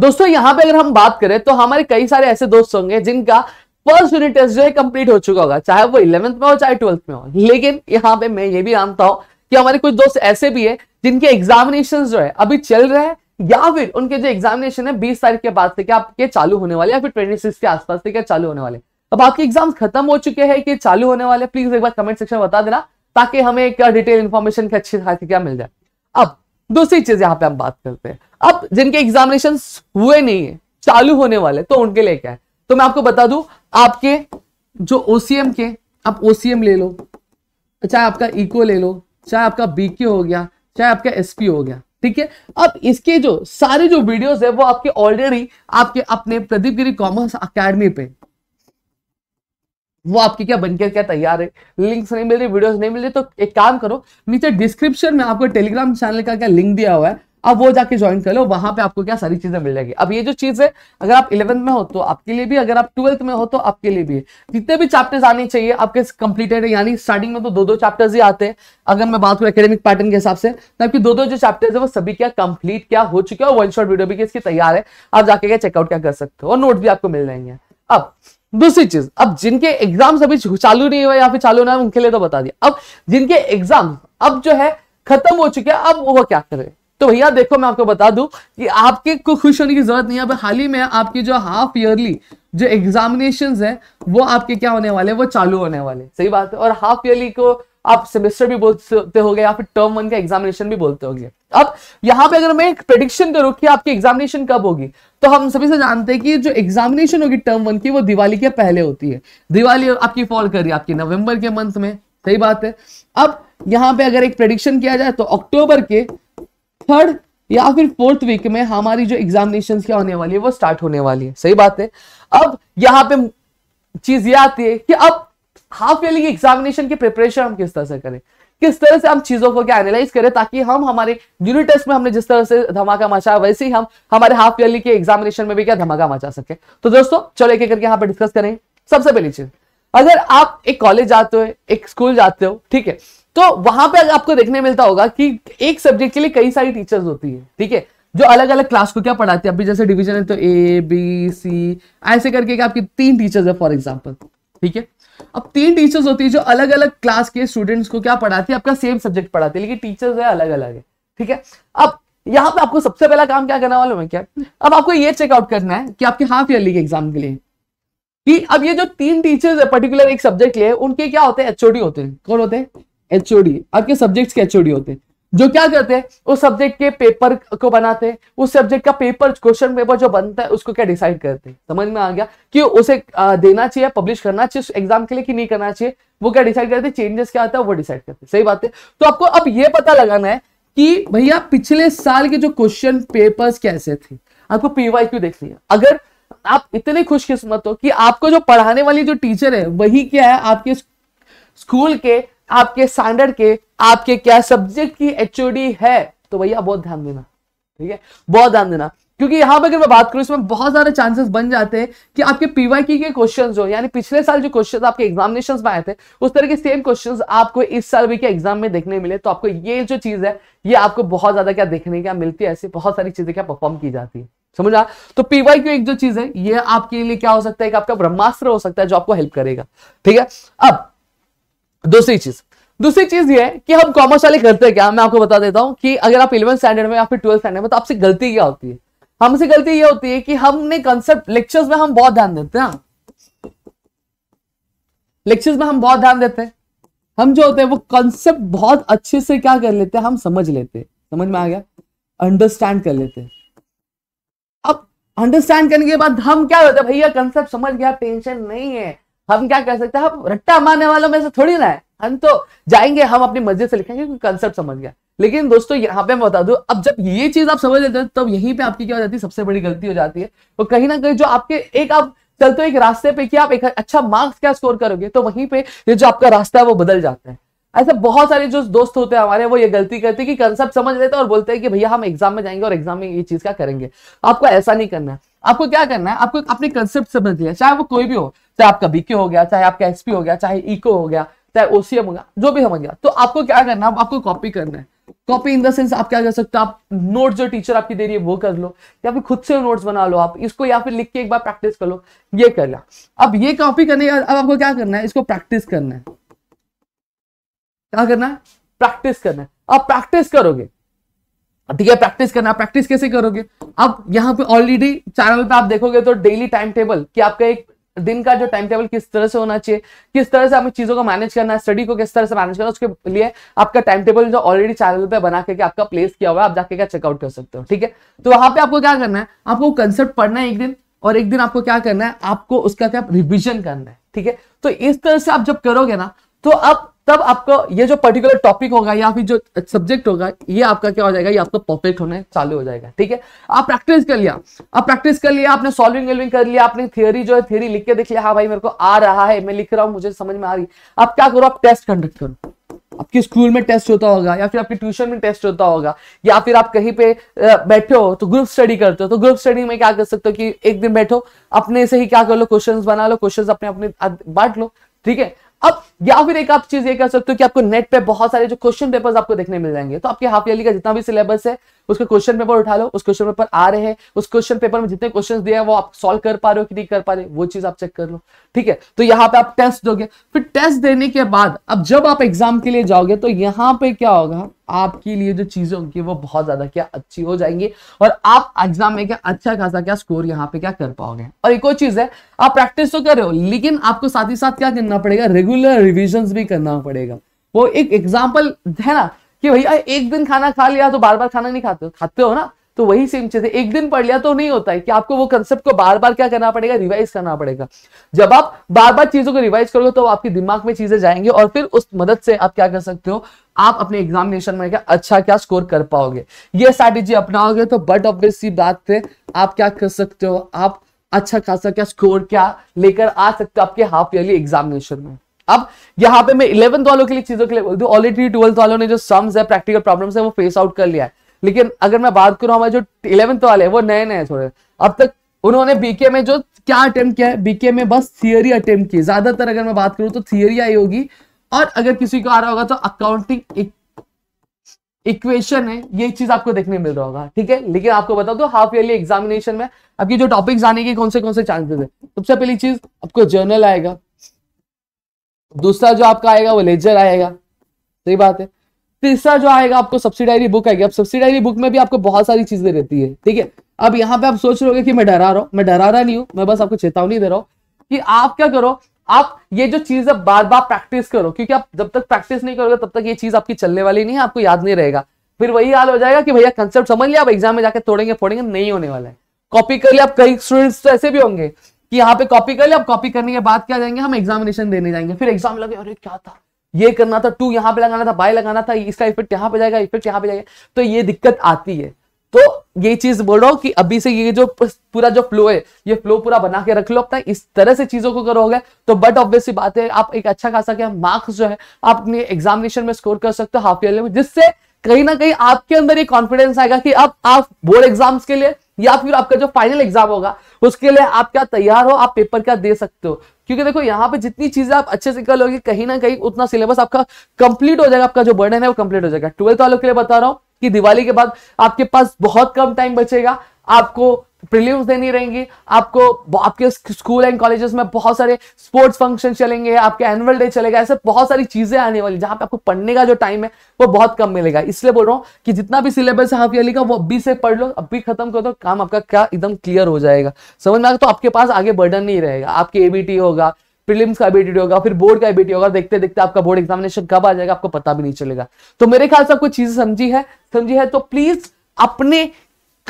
दोस्तों यहां पे अगर हम बात करें तो हमारे कई सारे ऐसे दोस्त होंगे जिनका फर्स्ट यूनिट टेस्ट जो है कंप्लीट हो चुका होगा चाहे वो इलेवंथ में हो चाहे ट्वेल्थ में हो लेकिन यहाँ पे मैं ये भी मानता हूं कि हमारे कुछ दोस्त ऐसे भी है जिनके एग्जामिनेशन जो है अभी चल रहे हैं या फिर उनके जो एग्जामिनेशन है बीस तारीख के बाद से क्या आपके चालू होने वाले या फिर ट्वेंटी सिक्स के आसपास से क्या चालू होने वाले अब आपके एग्जाम खत्म हो चुके हैं कि चालू होने वाले प्लीज एक बार कमेंट सेक्शन में बता देना ताकि हमें एक डिटेल इन्फॉर्मेशन की अच्छी खासी क्या मिल जाए अब दूसरी चीज यहाँ पे हम बात करते हैं अब जिनके एग्जामिनेशन हुए नहीं है चालू होने वाले तो उनके लिए क्या है तो मैं आपको बता दू आपके जो ओसीएम के आप ओसीएम ले लो चाहे आपका इको e ले लो चाहे आपका बीके हो गया चाहे आपका एसपी हो गया ठीक है अब इसके जो सारे जो वीडियोस है वो आपके ऑलरेडी आपके अपने प्रदीप गिरी कॉमर्स अकेडमी पे वो आपके क्या बनकर क्या तैयार है लिंक्स नहीं मिल रही वीडियोस नहीं मिल रही तो एक काम करो नीचे डिस्क्रिप्शन में आपको टेलीग्राम चैनल का क्या लिंक दिया हुआ है अब वो जाके ज्वाइन कर लो वहां पे आपको क्या सारी चीजें मिल जाएगी अब ये जो चीज है अगर आप इलेवंथ में हो तो आपके लिए भी अगर आप ट्वेल्थ में हो तो आपके लिए भी है जितने भी चैप्टर्स आने चाहिए आपके कंप्लीटेड है यानी स्टार्टिंग में तो दो दो चैप्टर्स ही आते हैं अगर मैं बात करूँ एकेडमिक पैटर्न के हिसाब से तो आपकी दो दो जो चैप्टर्स है वो सभी क्या कंप्लीट क्या हो चुके और वन शॉर्ट वीडियो भी इसकी तैयार है आप जाके क्या चेकआउट क्या कर सकते हो और नोट भी आपको मिल जाएंगे अब दूसरी चीज अब जिनके एग्जाम अभी चालू नहीं हुआ या फिर चालू ना उनके लिए तो बता दिया अब जिनके एग्जाम अब जो है खत्म हो चुके हैं अब वो क्या करें तो भैया देखो मैं आपको बता दूं कि आपके को खुश होने की जरूरत नहीं है हाल ही में आपकी जो हाफ ईयरली जो एग्जामिनेशन है वो आपके क्या होने वाले वो चालू होने वाले सही बात है और हाफ ईयरली को आप सेमेस्टर भी बोलते हो गए या फिर टर्म वन का एग्जामिनेशन भी बोलते होगे अब यहाँ पे अगर मैं एक प्रडिक्शन करूँ कि आपकी एग्जामिनेशन कब होगी तो हम सभी से जानते हैं कि जो एग्जामिनेशन होगी टर्म वन की वो दिवाली के पहले होती है दिवाली आपकी फॉल कर रही है आपकी नवंबर के मंथ में सही बात है अब यहाँ पे अगर एक प्रडिक्शन किया जाए तो अक्टूबर के थर्ड या फिर फोर्थ वीक में हमारी जो एग्जामिनेशन क्या होने वाली है वो स्टार्ट होने वाली है सही बात है अब यहाँ पे चीज ये आती है कि अब हाफ ईयरली एग्जामिनेशन की प्रिपरेशन हम किस तरह से करें किस तरह से हम चीजों को क्या एनालाइज करें ताकि हम हमारे यूनिट टेस्ट में हमने जिस तरह से धमाका मचाया वैसे ही हम हमारे हाफ ईयरली के एग्जामिनेशन में भी क्या धमाका मचा सके तो दोस्तों चलो एक एक करके यहाँ पर डिस्कस करें सबसे पहली चीज अगर आप एक कॉलेज जाते हो एक स्कूल जाते हो ठीक है तो वहां पे आपको देखने मिलता होगा कि एक सब्जेक्ट के लिए कई सारी टीचर्स होती है ठीक है जो अलग अलग क्लास को क्या पढ़ाते हैं अभी जैसे डिवीजन है तो ए बी सी ऐसे करके आपकी तीन टीचर्स है फॉर एग्जाम्पल ठीक है अब तीन टीचर्स होती है जो अलग अलग क्लास के स्टूडेंट्स को क्या पढ़ाती है आपका सेम सब्जेक्ट पढ़ाती है लेकिन टीचर्स है अलग अलग है ठीक है अब यहाँ पे आपको सबसे पहला काम क्या करना वाला में क्या अब आपको ये चेकआउट करना है कि आपके हाफ ईयरली के एग्जाम के लिए कि अब ये जो तीन टीचर्स है पर्टिकुलर एक सब्जेक्ट लिए उनके क्या होते हैं एचओडी होते हैं कौन होते हैं एचओडी आपके सब्जेक्ट्स के एचओडी होते हैं जो क्या करते हैं उस सब्जेक्ट के पेपर को बनाते हैं उस सब्जेक्ट का पेपर क्वेश्चन पेपर जो बनता है उसको क्या डिसाइड करते हैं समझ में आ गया कि उसे देना चाहिए पब्लिश करना चाहिए एग्जाम के लिए कि नहीं करना चाहिए वो क्या डिसाइड करते हैं चेंजेस क्या आता है वो डिसाइड करते हैं सही बात है तो आपको अब ये पता लगाना है कि भैया पिछले साल के जो क्वेश्चन पेपर कैसे थे आपको पीवाई क्यू देख लिया अगर आप इतने खुशकिस्मत हो कि आपको जो पढ़ाने वाली जो टीचर है वही क्या है आपके स्कूल के आपके स्टैंडर्ड के आपके क्या सब्जेक्ट की एचओडी है तो भैया बहुत ध्यान देना ठीक है बहुत ध्यान देना क्योंकि यहां पर अगर मैं बात करूं इसमें बहुत सारे चांसेस बन जाते हैं कि आपके पीवाईकी के क्वेश्चन जो यानी पिछले साल जो क्वेश्चन आपके एग्जामिनेशन में आए थे उस तरह के सेम क्वेश्चन आपको इस साल भी के एग्जाम में देखने मिले तो आपको ये जो चीज है ये आपको बहुत ज्यादा क्या देखने क्या मिलती है ऐसी बहुत सारी चीजें क्या परफॉर्म की जाती है समझा तो पीवाई क्यू एक जो चीज है ये आपके लिए क्या हो सकता है कि आपका ब्रह्मास्त्र हो सकता है जो आपको हेल्प करेगा ठीक है अब दूसरी चीज दूसरी चीज ये है कि हम कॉमर्स वाले करते हैं क्या मैं आपको बता देता हूँ कि अगर आप इलेवन स्टैंडर्ड में या फिर ट्वेल्थ स्टैंडर्ड में तो आपसे गलती क्या होती है हमसे गलती ये होती है कि हमने कंसेप्ट लेक्चर्स में हम बहुत ध्यान देते हैं लेक्चर्स में हम बहुत ध्यान देते हैं हम जो होते हैं वो कंसेप्ट बहुत अच्छे से क्या कर लेते हैं हम समझ लेते हैं समझ में आ गया अंडरस्टैंड कर लेते हैं अब अंडरस्टैंड करने के बाद हम क्या करते हैं भैया कंसेप्ट समझ गया टेंशन नहीं है हम क्या कर सकते हैं हम रट्टा मारने वालों में से थोड़ी ना है हम तो जाएंगे हम अपनी मस्जिद से लिखेंगे क्योंकि कंसेप्ट समझ गया लेकिन दोस्तों यहाँ पे मैं बता दू अब जब ये चीज आप समझ लेते हो तब यहीं पे आपकी क्या हो जाती है सबसे बड़ी गलती हो जाती है तो कहीं ना कहीं जो आपके एक आप चलते हो एक रास्ते पे कि आप एक अच्छा मार्क्स क्या स्कोर करोगे तो वहीं पे ये जो आपका रास्ता है वो बदल जाता है ऐसे बहुत सारे जो दोस्त होते हैं हमारे वो ये गलती करते हैं कि कंसेप्ट समझ लेते हैं और बोलते हैं कि भैया हम एग्जाम में जाएंगे और एग्जाम में ये चीज क्या करेंगे आपको ऐसा नहीं करना है आपको क्या करना है आपको अपने कंसेप्ट समझ लिया चाहे वो कोई भी हो चाहे आपका बीके हो गया चाहे आपका एसपी हो गया चाहे इको e हो गया चाहे ओसीएम हो गया जो भी समझ गया तो आपको क्या करना है आपको कॉपी करना है कॉपी इन द सेंस आप क्या कर सकते हो आप नोट्स जो टीचर आपकी दे रही है वो कर लो या फिर खुद से नोट्स बना लो आप इसको या फिर लिख के एक बार प्रैक्टिस कर लो ये कर लिया अब ये कॉपी करने अब आपको क्या करना है इसको प्रैक्टिस करना है क्या करना है प्रैक्टिस करना है आप प्रैक्टिस करोगे ठीक है प्रैक्टिस करना प्रैक्टिस कैसे करोगे आप यहाँ पे ऑलरेडी चैनल पे आप देखोगे तो डेली टाइम टेबल कि आपका एक दिन का जो टाइम टेबल किस तरह से होना चाहिए किस तरह से आपको चीज़ों को मैनेज करना है स्टडी को किस तरह से मैनेज करना है उसके लिए आपका टाइम टेबल जो ऑलरेडी चैनल पे बना करके आपका प्लेस किया हुआ है आप जाके क्या चेकआउट कर सकते हो ठीक है तो वहां पे आपको क्या करना है आपको कंसेप्ट पढ़ना है एक दिन और एक दिन आपको क्या करना है आपको उसका क्या रिविजन करना है ठीक है तो इस तरह से आप जब करोगे ना तो आप तब आपको ये जो पर्टिकुलर टॉपिक होगा या फिर जो सब्जेक्ट होगा ये आपका क्या हो जाएगा ये आपका परफेक्ट होने चालू हो जाएगा ठीक है आप प्रैक्टिस कर लिया आप प्रैक्टिस कर लिया आपने सॉल्विंग वेल्विंग कर लिया आपने थियोरी जो है थियरी लिख के देख लिया हाँ भाई मेरे को आ रहा है मैं लिख रहा हूँ मुझे समझ में आ रही आप क्या करो आप टेस्ट कंडक्ट करो आपके स्कूल में टेस्ट होता होगा या फिर आपके ट्यूशन में टेस्ट होता होगा या फिर आप कहीं पे बैठे हो तो ग्रुप स्टडी करते हो तो ग्रुप स्टडी में क्या कर सकते हो कि एक दिन बैठो अपने से ही क्या कर लो क्वेश्चंस बना लो क्वेश्चंस अपने अपने बांट लो ठीक है अब या फिर एक आप चीज ये कह सकते हो कि आपको नेट पे बहुत सारे जो क्वेश्चन पेपर्स आपको देखने मिल जाएंगे तो आपके हाफ ईयरली का जितना भी सिलेबस है उसके क्वेश्चन पेपर उठा लो उस क्वेश्चन पेपर आ रहे हैं उस क्वेश्चन पेपर में जितने क्वेश्चन दिए हैं वो आप सॉल्व कर पा रहे हो कि नहीं कर पा रहे वो चीज आप चेक कर लो ठीक है तो यहाँ पे आप टेस्ट दोगे फिर टेस्ट देने के बाद अब जब आप एग्जाम के लिए जाओगे तो यहाँ पे क्या होगा आपके लिए जो चीजें होंगी वो बहुत ज्यादा क्या अच्छी हो जाएंगी और आप एग्जाम में क्या अच्छा खासा क्या स्कोर यहाँ पे क्या कर पाओगे और एक और चीज है आप प्रैक्टिस तो कर रहे हो लेकिन आपको साथ ही साथ क्या करना पड़ेगा रेगुलर रिविजन भी करना पड़ेगा वो एक एग्जाम्पल है ना कि भैया एक दिन खाना खा लिया तो बार बार खाना नहीं खाते हो खाते हो ना तो वही सेम चीज है एक दिन पढ़ लिया तो नहीं होता है कि आपको वो कंसेप्ट को बार बार क्या करना पड़ेगा रिवाइज करना पड़ेगा जब आप बार बार चीजों को रिवाइज करोगे तो आपके दिमाग में चीजें जाएंगी और फिर उस मदद से आप क्या कर सकते हो आप अपने एग्जामिनेशन में क्या अच्छा क्या स्कोर कर पाओगे ये स्ट्रैटेजी अपनाओगे तो बट ऑब्वियसली बात है आप क्या कर सकते हो आप अच्छा खासा क्या स्कोर क्या लेकर आ सकते हो आपके हाफ ईयरली एग्जामिनेशन में अब यहाँ पे मैं इलेवंथ वालों के लिए चीजों के लिए बोलती हूँ ऑलरेडी ट्वेल्थ वालों ने जो सम्स है प्रैक्टिकल प्रॉब्लम्स है वो फेस आउट कर लिया है लेकिन अगर मैं बात करूं हमारे जो इलेवंथ वाले वो नए नए थोड़े अब तक उन्होंने बीके में जो क्या अटेम्प्ट किया है बीके में बस थियरी अटेम्प्ट की ज्यादातर अगर मैं बात करूं तो थियरी आई होगी और अगर किसी को आ रहा होगा तो अकाउंटिंग इक्वेशन e- है ये चीज आपको देखने मिल रहा होगा ठीक है लेकिन आपको बता दो हाफ ईयरली एग्जामिनेशन में आपकी जो टॉपिक्स आने के कौन से कौन से चांसेस है सबसे पहली चीज आपको जर्नल आएगा दूसरा जो आपका आएगा वो लेजर आएगा सही बात है तीसरा जो आएगा आपको सब्सिडायरी बुक आएगी अब सब्सिडायरी बुक में भी आपको बहुत सारी चीजें रहती है ठीक है अब यहाँ पे आप सोच रहे हो कि मैं डरा रहा हूं मैं डरा रहा नहीं हूं मैं बस आपको चेतावनी दे रहा हूं कि आप क्या करो आप ये जो चीज है बार बार प्रैक्टिस करो क्योंकि आप जब तक प्रैक्टिस नहीं करोगे तब तक ये चीज आपकी चलने वाली नहीं है आपको याद नहीं रहेगा फिर वही हाल हो जाएगा कि भैया कंसेप्ट समझ लिया आप एग्जाम में जाकर तोड़ेंगे फोड़ेंगे नहीं होने वाला है कॉपी कर लिया आप कई स्टूडेंट्स तो ऐसे भी होंगे कि यहाँ पे कॉपी कर ले अब कॉपी करने के बाद क्या जाएंगे हम एग्जामिनेशन देने जाएंगे फिर एग्जाम लगे अरे क्या था ये करना था टू यहाँ पे लगाना था बाय लगाना था इसका इफेक्ट यहाँ पे जाएगा इफेक्ट यहाँ पे जाएगा तो ये दिक्कत आती है तो ये चीज बोल रहा हूँ कि अभी से ये जो पूरा जो फ्लो है ये फ्लो पूरा बना के रख लो अपना इस तरह से चीजों को करोगे तो बट ऑब्वियसली बात है आप एक अच्छा खासा क्या मार्क्स जो है आप अपने एग्जामिनेशन में स्कोर कर सकते हो हाफ ईयरली में जिससे कहीं ना कहीं आपके अंदर ये कॉन्फिडेंस आएगा कि अब आप बोर्ड एग्जाम्स के लिए या फिर आपका जो फाइनल एग्जाम होगा उसके लिए आप क्या तैयार हो आप पेपर क्या दे सकते हो क्योंकि देखो यहाँ पे जितनी चीजें आप अच्छे से कर लोगे कहीं ना कहीं उतना सिलेबस आपका कंप्लीट हो जाएगा आपका जो बर्डन है वो कंप्लीट हो जाएगा ट्वेल्थ वालों के लिए बता रहा हूँ कि दिवाली के बाद आपके पास बहुत कम टाइम बचेगा आपको प्रिलिम्स देनी रहेंगी आपको आपके स्कूल एंड कॉलेजेस में बहुत सारे स्पोर्ट्स फंक्शन चलेंगे आपके एनुअल डे चलेगा ऐसे बहुत सारी चीजें आने वाली जहां पे आपको पढ़ने का जो टाइम है वो बहुत कम मिलेगा इसलिए बोल रहा हूँ कि जितना भी सिलेबस हाफ ईयरली का वो अभी से पढ़ लो अभी खत्म कर दो काम आपका क्या एकदम क्लियर हो जाएगा समझ में आएगा तो आपके पास आगे बर्डन नहीं रहेगा आपके एबीटी होगा प्रीलिम्स का एबीटी होगा फिर बोर्ड का एबीटी होगा देखते देखते आपका बोर्ड एग्जामिनेशन कब आ जाएगा आपको पता भी नहीं चलेगा तो मेरे ख्याल से आपको चीजें समझी है समझी है तो प्लीज अपने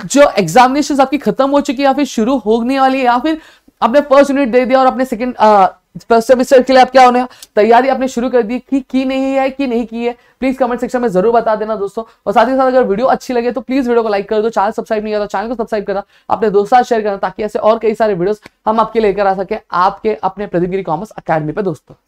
जो एग्जामिनेशन आपकी खत्म हो चुकी है या फिर शुरू होने वाली है या फिर आपने फर्स्ट यूनिट दे दिया और अपने सेकेंड फर्स्ट सेमेस्टर के लिए आप क्या होने तैयारी आपने शुरू कर दी कि की नहीं है कि नहीं की है प्लीज कमेंट सेक्शन में जरूर बता देना दोस्तों और साथ ही साथ अगर वीडियो अच्छी लगे तो प्लीज वीडियो को लाइक कर दो चैनल सब्सक्राइब नहीं करता चैनल तो को सब्सक्राइब करना अपने दोस्तों साथ शेयर करना ताकि ऐसे और कई सारे वीडियो हम आपके लेकर आ सके आपके अपने प्रदीपगिरी कॉमर्स अकेडमी पर दोस्तों